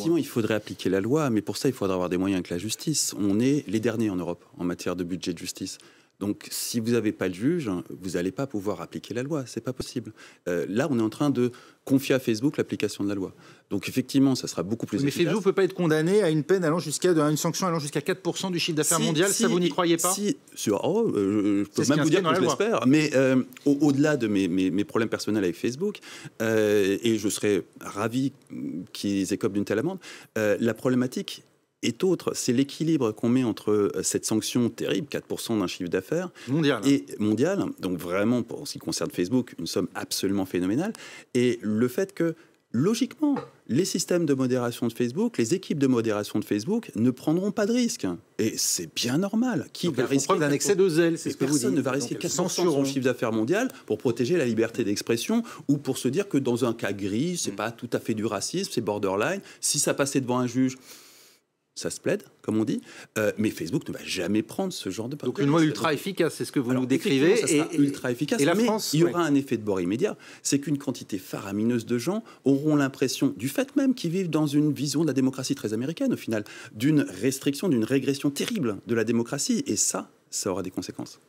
effectivement, il faudrait appliquer la loi, mais pour ça, il faudra avoir des moyens avec la justice. On est les derniers en Europe en matière de budget de justice. Donc, si vous n'avez pas le juge, hein, vous n'allez pas pouvoir appliquer la loi. C'est pas possible. Euh, là, on est en train de confier à Facebook l'application de la loi. Donc, effectivement, ça sera beaucoup plus. Mais Facebook ne peut pas être condamné à une peine allant jusqu'à une sanction allant jusqu'à 4% du chiffre d'affaires mondial. Si, ça, vous n'y croyez pas Si, sur, oh, euh, je, peux même vous dire que l'espère. Mais euh, au-delà de mes, mes, problèmes personnels avec Facebook, et je serais ravi qu'ils écopent d'une telle amende, la problématique, et autre, c'est l'équilibre qu'on met entre euh, cette sanction terrible, 4% d'un chiffre d'affaires, mondial, et mondial, donc vraiment pour ce qui concerne Facebook, une somme absolument phénoménale, et le fait que logiquement, les systèmes de modération de Facebook, les équipes de modération de Facebook ne prendront pas de risque. Et c'est bien normal. Qui va risquer d'un excès de zèle C'est ce que vous ne va risquer 400 son chiffre d'affaires mondial pour protéger la liberté d'expression ou pour se dire que dans un cas gris, c'est mm. pas tout à fait du racisme, c'est borderline. Si ça passait devant un juge, ça se plaide, comme on dit. Euh, mais Facebook ne va jamais prendre ce genre de Donc une loi ultra efficace, c'est ce que vous nous décrivez. et, ultra efficace. Et la mais France, il y aura un effet de bord immédiat. C'est qu'une quantité faramineuse de gens auront l'impression, du fait même qu'ils vivent dans une vision de la démocratie très américaine au final, d'une restriction, d'une régression terrible de la démocratie. Et ça, ça aura des conséquences.